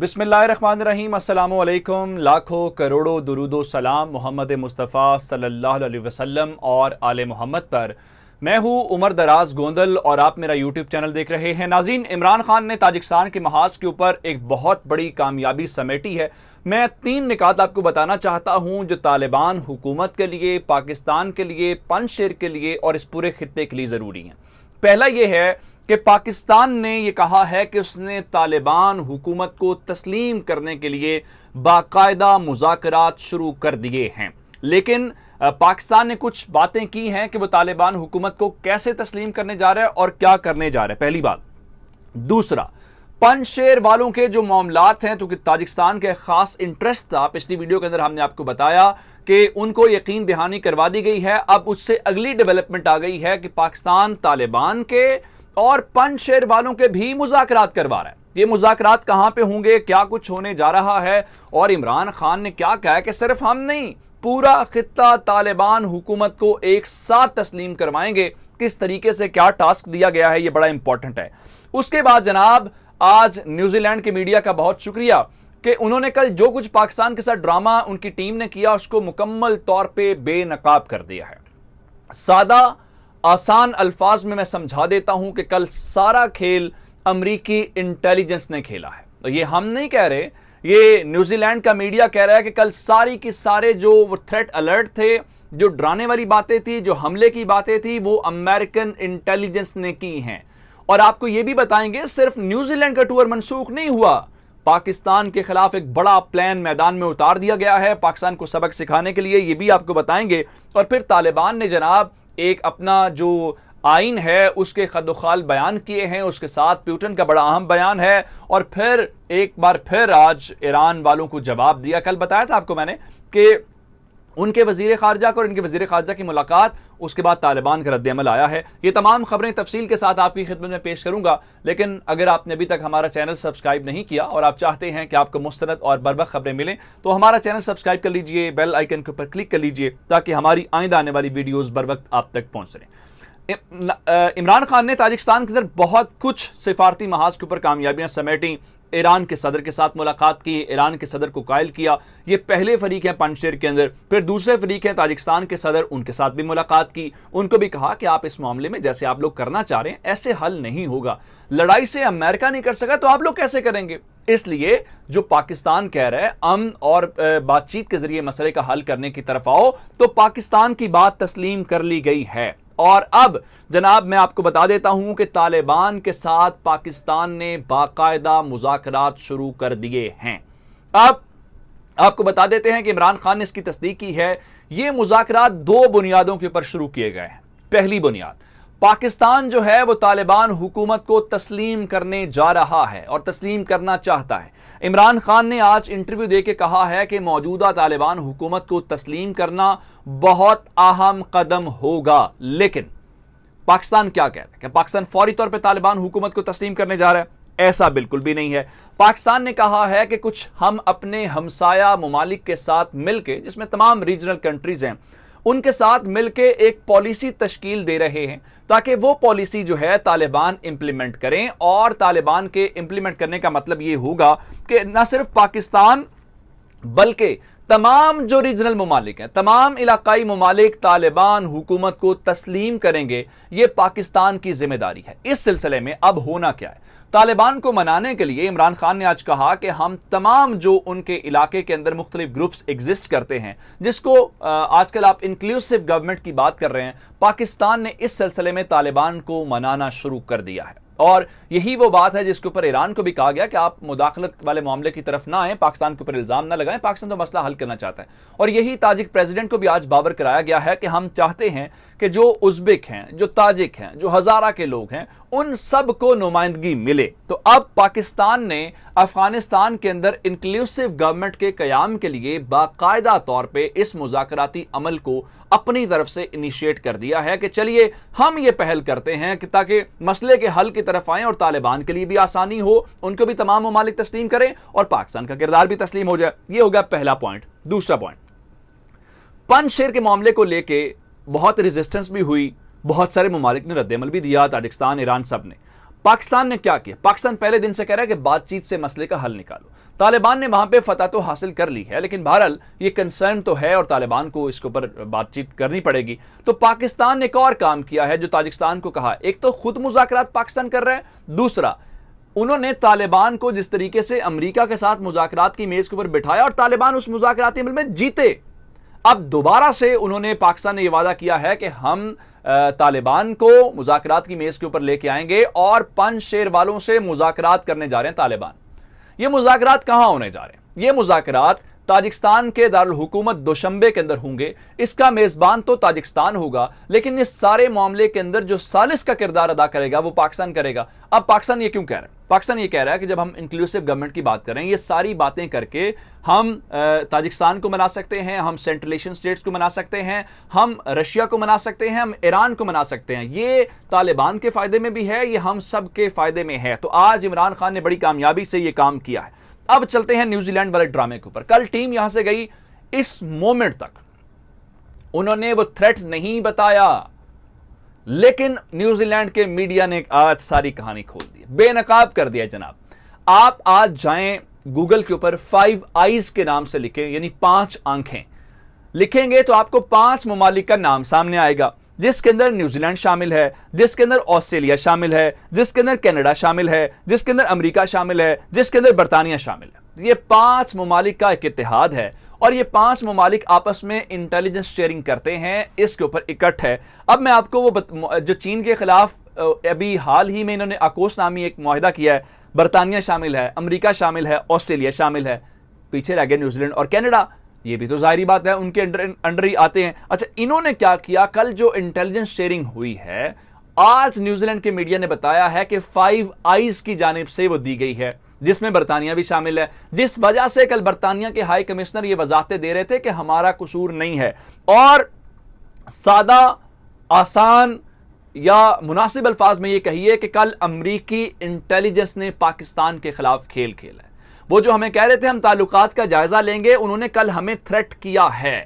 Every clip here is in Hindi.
बिसमीम अल्लाम लाखों करोड़ों दरुदो सलाम मोहम्मद मुस्तफ़ा सल्लल्लाहु अलैहि वसल्लम और आल मोहम्मद पर मैं हूं उमर दराज गोंदल और आप मेरा यूट्यूब चैनल देख रहे हैं नाजीन इमरान खान ने ताजिकस्तान के महाज के ऊपर एक बहुत बड़ी कामयाबी समेटी है मैं तीन निकात आपको बताना चाहता हूं जो तालिबान हुकूमत के लिए पाकिस्तान के लिए पंशेर के लिए और इस पूरे खत्े के लिए ज़रूरी हैं पहला ये है कि पाकिस्तान ने यह कहा है कि उसने तालिबान हुकूमत को तस्लीम करने के लिए बाकायदा मुजाकर शुरू कर दिए हैं लेकिन पाकिस्तान ने कुछ बातें की हैं कि वो तालिबान हुकूमत को कैसे तस्लीम करने जा रहा है और क्या करने जा रहा है पहली बात दूसरा पंचशेर वालों के जो मामलात हैं क्योंकि ताजिकिस्तान का खास इंटरेस्ट था पिछली वीडियो के अंदर हमने आपको बताया कि उनको यकीन दहानी करवा दी गई है अब उससे अगली डेवलपमेंट आ गई है कि पाकिस्तान तालिबान के और पंच शेर वालों के भी मुजाकर करवा रहा है ये मुजाकर कहां पे होंगे क्या कुछ होने जा रहा है और इमरान खान ने क्या कहा कि सिर्फ हम नहीं पूरा खत्ता तालिबान हुकूमत को एक साथ तस्लीम करवाएंगे किस तरीके से क्या टास्क दिया गया है यह बड़ा इंपॉर्टेंट है उसके बाद जनाब आज न्यूजीलैंड के मीडिया का बहुत शुक्रिया कि उन्होंने कल जो कुछ पाकिस्तान के साथ ड्रामा उनकी टीम ने किया उसको मुकम्मल तौर पे बेनकाब कर दिया है सादा आसान अल्फाज में मैं समझा देता हूं कि कल सारा खेल अमरीकी इंटेलिजेंस ने खेला है तो ये हम नहीं कह रहे ये न्यूजीलैंड का मीडिया कह रहा है कि कल सारी की सारे जो थ्रेट अलर्ट थे जो डराने वाली बातें थी जो हमले की बातें थी वो अमेरिकन इंटेलिजेंस ने की हैं और आपको ये भी बताएंगे सिर्फ न्यूजीलैंड का टूर मनसूख नहीं हुआ पाकिस्तान के खिलाफ एक बड़ा प्लान मैदान में उतार दिया गया है पाकिस्तान को सबक सिखाने के लिए ये भी आपको बताएंगे और फिर तालिबान ने जनाब एक अपना जो आइन है उसके खदोखाल बयान किए हैं उसके साथ प्यूटन का बड़ा अहम बयान है और फिर एक बार फिर आज ईरान वालों को जवाब दिया कल बताया था आपको मैंने कि उनके वजीर खारजा और इनके वजीर खारजा की मुलाकात उसके बाद तालिबान का रद्दमल आया है ये तमाम खबरें तफसील के साथ आपकी खिदमत में पेश करूंगा लेकिन अगर आपने अभी तक हमारा चैनल सब्सक्राइब नहीं किया और आप चाहते हैं कि आपको मुस्तरद और बरबक खबरें मिलें तो हमारा चैनल सब्सक्राइब कर लीजिए बेल आइकन के ऊपर क्लिक कर लीजिए ताकि हमारी आइंदा आने वाली वीडियोज़ बर वक्त आप तक पहुँच सकें इमरान खान ने ताजिकस्तान के अंदर बहुत कुछ सिफारती महाज के ऊपर कामयाबियां समेटी ईरान के सदर के साथ मुलाकात की ईरान के सदर को कायल किया ये पहले फरीक है पंजशेर के अंदर फिर दूसरे फरीक है ताजिकिस्तान के सदर उनके साथ भी मुलाकात की उनको भी कहा कि आप इस मामले में जैसे आप लोग करना चाह रहे हैं ऐसे हल नहीं होगा लड़ाई से अमेरिका नहीं कर सका तो आप लोग कैसे करेंगे इसलिए जो पाकिस्तान कह रहा है अम और बातचीत के जरिए मसले का हल करने की तरफ आओ तो पाकिस्तान की बात तस्लीम कर ली गई है और अब जनाब मैं आपको बता देता हूं कि तालिबान के साथ पाकिस्तान ने बाकायदा मुजाकर शुरू कर दिए हैं अब आपको बता देते हैं कि इमरान खान ने इसकी तस्दीक की है ये मुजाकर दो बुनियादों के ऊपर शुरू किए गए हैं पहली बुनियाद पाकिस्तान जो है वो तालिबान हुकूमत को तस्लीम करने जा रहा है और तस्लीम करना चाहता है इमरान खान ने आज इंटरव्यू दे के कहा है कि मौजूदा तालिबान हुकूमत को तस्लीम करना बहुत अहम कदम होगा लेकिन पाकिस्तान क्या कह रहा है कि पाकिस्तान फौरी तौर पर तालिबान हुकूमत को तस्लीम करने जा रहा है ऐसा बिल्कुल भी नहीं है पाकिस्तान ने कहा है कि कुछ हम अपने हमसाया ममालिक के साथ मिलकर जिसमें तमाम रीजनल कंट्रीज हैं उनके साथ मिलकर एक पॉलिसी तश्कील दे रहे हैं ताकि वो पॉलिसी जो है तालिबान इंप्लीमेंट करें और तालिबान के इंप्लीमेंट करने का मतलब ये होगा कि न सिर्फ पाकिस्तान बल्कि तमाम जो रीजनल ममालिक हैं तमाम इलाकाई ममालिक तालिबान हुकूमत को तस्लीम करेंगे ये पाकिस्तान की जिम्मेदारी है इस सिलसिले में अब होना क्या है तालिबान को मनाने के लिए इमरान खान ने आज कहा कि हम तमाम जो उनके इलाके के अंदर मुख्तलिफ ग्रुप्स एग्जिस्ट करते हैं जिसको आजकल आप इंक्लूसिव गवर्नमेंट की बात कर रहे हैं पाकिस्तान ने इस सिलसिले में तालिबान को मनाना शुरू कर दिया है और यही वो बात है जिसके ऊपर ईरान को भी कहा गया कि आप मुदाखलत वाले मामले की तरफ ना आए पाकिस्तान के ऊपर इल्जाम ना लगाएं पाकिस्तान तो मसला हल करना चाहता है और यही ताजिक प्रेसिडेंट को भी आज बावर कराया गया है कि हम चाहते हैं कि जो उज्बेक हैं जो ताजिक हैं जो हज़ारा के लोग हैं उन सब को नुमाइंदगी मिले तो अब पाकिस्तान ने अफगानिस्तान के अंदर इंक्लूसिव गवर्नमेंट के क्याम के लिए बाकायदा तौर पे इस मुजाकराती अमल को अपनी तरफ से इनिशिएट कर दिया है कि चलिए हम ये पहल करते हैं कि ताकि मसले के हल की तरफ आए और तालिबान के लिए भी आसानी हो उनको भी तमाम ममालिक तस्लीम करें और पाकिस्तान का किरदार भी तस्लीम हो जाए ये हो गया पहला पॉइंट दूसरा पॉइंट पन शेर के मामले को लेकर बहुत रेजिस्टेंस भी हुई बहुत सारे ममालिक ने रद्दमल भी दिया ताजिकिस्तान ईरान सब ने पाकिस्तान ने क्या किया पाकिस्तान पहले दिन से कह रहा है कि बातचीत से मसले का हल निकालो तालिबान ने वहां पे फतह तो हासिल कर ली है लेकिन बहरहाल ये कंसर्न तो है और तालिबान को इसके ऊपर बातचीत करनी पड़ेगी तो पाकिस्तान ने एक और काम किया है जो ताजिकिस्तान को कहा एक तो खुद मुजाकर पाकिस्तान कर रहा है दूसरा उन्होंने तालिबान को जिस तरीके से अमरीका के साथ मुजाकर की मेज के ऊपर बिठाया और तालिबान उस मुजाकर में जीते अब दोबारा से उन्होंने पाकिस्तान ने यह वादा किया है कि हम तालिबान को मुजात की मेज़ के ऊपर लेके आएंगे और पंच शेर वालों से मुजाकर करने जा रहे हैं तालिबान ये मुजाकर कहां होने जा रहे हैं ये मुजात ताजिकिस्तान के दारकूमत दोशंबे के अंदर होंगे इसका मेज़बान तो ताजिकिस्तान होगा लेकिन इस सारे मामले के अंदर जो सालिस का किरदार अदा करेगा वो पाकिस्तान करेगा अब पाकिस्तान ये क्यों कह रहा है पाकिस्तान ये कह रहा है कि जब हम इंक्लूसिव गवर्नमेंट की बात करें ये सारी बातें करके हम ताजिकिस्तान को मना सकते हैं हम सेंट्रल एशियन स्टेट्स को मना सकते हैं हम रशिया को मना सकते हैं हम ईरान को मना सकते हैं ये तालिबान के फायदे में भी है ये हम सब के फायदे में है तो आज इमरान खान ने बड़ी कामयाबी से ये काम किया है अब चलते हैं न्यूजीलैंड वाले ड्रामे के ऊपर कल टीम यहां से गई इस मोमेंट तक उन्होंने वो थ्रेट नहीं बताया लेकिन न्यूजीलैंड के मीडिया ने आज सारी कहानी खोल दी बेनकाब कर दिया जनाब आप आज जाएं गूगल के ऊपर फाइव आईज के नाम से लिखें यानी पांच आंखें लिखेंगे तो आपको पांच ममालिक का नाम सामने आएगा जिसके अंदर न्यूजीलैंड शामिल है जिसके अंदर ऑस्ट्रेलिया शामिल है जिसके अंदर कनाडा शामिल है जिसके अंदर अमेरिका शामिल है जिसके अंदर बरतानिया शामिल है तो ये पांच ममालिक का एक इतिहाद है और ये पांच ममालिक आपस में इंटेलिजेंस शेयरिंग करते हैं इसके ऊपर इकट्ठ है अब मैं आपको वो बत, जो चीन के खिलाफ अभी हाल ही में इन्होंने आकोश नामी एक माहिदा किया है बरतानिया शामिल है अमरीका शामिल है ऑस्ट्रेलिया शामिल है पीछे रह गया न्यूजीलैंड और कैनेडा ये भी तो जाहरी बात है उनके अंडर अंडर ही आते हैं अच्छा इन्होंने क्या किया कल जो इंटेलिजेंस शेयरिंग हुई है आज न्यूजीलैंड के मीडिया ने बताया है कि फाइव आईज की जानब से वो दी गई है जिसमें बरतानिया भी शामिल है जिस वजह से कल बर्तानिया के हाई कमिश्नर ये वजाहते दे रहे थे कि हमारा कसूर नहीं है और सादा आसान या मुनासिब अल्फाज में ये कहिए कि कल अमरीकी इंटेलिजेंस ने पाकिस्तान के खिलाफ खेल खेला है वो जो हमें कह रहे थे हम ताल्लुकात का जायजा लेंगे उन्होंने कल हमें थ्रेट किया है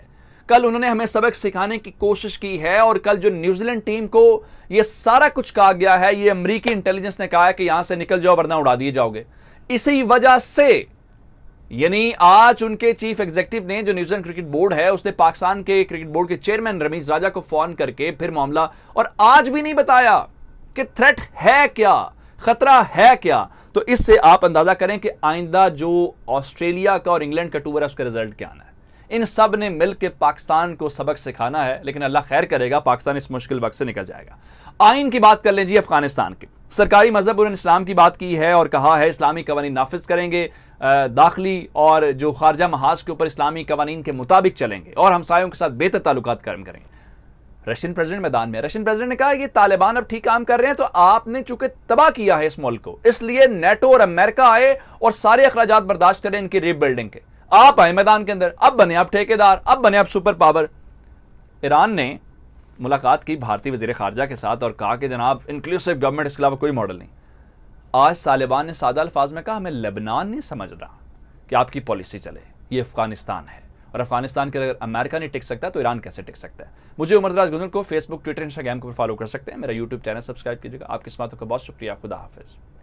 कल उन्होंने हमें सबक सिखाने की कोशिश की है और कल जो न्यूजीलैंड टीम को ये सारा कुछ कहा गया है ये अमरीकी इंटेलिजेंस ने कहा है कि यहां से निकल जाओ वरना उड़ा दिए जाओगे इसी वजह से यानी आज उनके चीफ एग्जीक्यूटिव ने जो न्यूजीलैंड क्रिकेट बोर्ड है उसने पाकिस्तान के क्रिकेट बोर्ड के चेयरमैन रमेश राजा को फोन करके फिर मामला और आज भी नहीं बताया कि थ्रेट है क्या खतरा है क्या तो इससे आप अंदाजा करें कि आइंदा जो ऑस्ट्रेलिया का और इंग्लैंड का टूर है उसका रिजल्ट क्या आना है इन सब ने मिल के पाकिस्तान को सबक सिखाना है लेकिन अल्लाह खैर करेगा पाकिस्तान इस मुश्किल वक्त से निकल जाएगा आइन की बात कर लें जी अफगानिस्तान की सरकारी मजहब उन्होंने इस्लाम की बात की है और कहा है इस्लामी कवानी नाफिज करेंगे दाखिली और जो खारजा महाज के ऊपर इस्लामी कवानीन के मुताबिक चलेंगे और हमसायों के साथ बेहतर ताल्लुक कायम करेंगे रशियन प्रेसिडेंट मैदान में रशियन प्रेसिडेंट ने कहा कि तालिबान अब ठीक काम कर रहे हैं तो आपने चूंकि तबाह किया है इस मुल्क को इसलिए नेटो और अमेरिका आए और सारे अखराज बर्दाश्त करें इनकी रीबिल्डिंग के आप आए मैदान के अंदर अब बने आप ठेकेदार अब बने आप सुपर पावर ईरान ने मुलाकात की भारतीय वजीर खारजा के साथ और कहा कि जनाब इंक्लूसिव गवर्नमेंट इसके अलावा कोई मॉडल नहीं आज तालिबान ने सादा अल्फाज में कहा हमें लेबनान नहीं समझ रहा कि आपकी पॉलिसी चले ये अफगानिस्तान है और अफगानिस्तान के अगर अमेरिका नहीं टिक सकता तो ईरान कैसे टिक सकता है मुझे उमर दराज गुजर को फेसबुक ट्विटर इंस्टाग्राम को फॉलो कर सकते हैं मेरा यूट्यूब चैनल सब्सक्राइब कीजिएगा आपके बातों का बहुत शुक्रिया खुदा हाफिज़